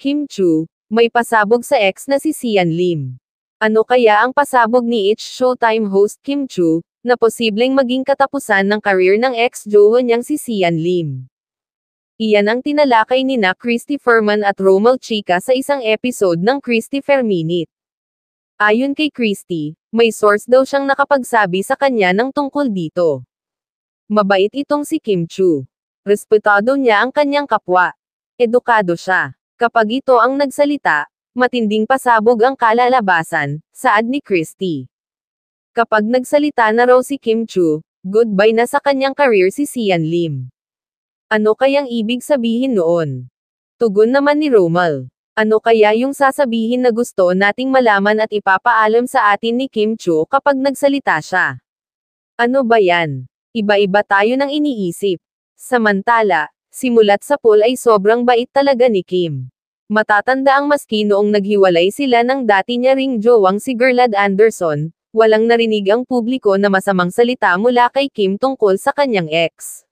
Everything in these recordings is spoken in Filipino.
Kim Chu, may pasabog sa ex na si Sian Lim. Ano kaya ang pasabog ni It's Showtime host Kim Chu, na posibleng maging katapusan ng karir ng ex-jowa niyang si Sian Lim? Iyan ang tinalakay ni na Christy Furman at Romal Chica sa isang episode ng Christy Ferminit. Ayon kay Christy, may source daw siyang nakapagsabi sa kanya ng tungkol dito. Mabait itong si Kim Chu. Respetado niya ang kanyang kapwa. Edukado siya. Kapag ito ang nagsalita, matinding pasabog ang kalalabasan, saad ni Christie. Kapag nagsalita na raw si Kim Chu, goodbye na sa kanyang career si Sian Lim. Ano kayang ibig sabihin noon? Tugon naman ni Romal. Ano kaya yung sasabihin na gusto nating malaman at ipapaalam sa atin ni Kim Chu kapag nagsalita siya? Ano ba yan? Iba-iba tayo ng iniisip. Samantala, simulat sa pool ay sobrang bait talaga ni Kim. Matatanda ang maski noong naghiwalay sila ng dati niya ring jowang si Gerlad Anderson, walang narinig ang publiko na masamang salita mula kay Kim tungkol sa kanyang ex.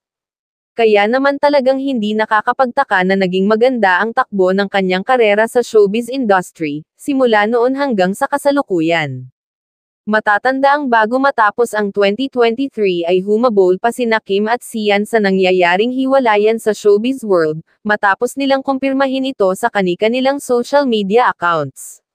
Kaya naman talagang hindi nakakapagtaka na naging maganda ang takbo ng kanyang karera sa showbiz industry, simula noon hanggang sa kasalukuyan. Matatanda ang bago matapos ang 2023 ay humabol pa sina Kim at Sian sa nangyayaring hiwalayan sa showbiz world, matapos nilang kumpirmahin ito sa kanika nilang social media accounts.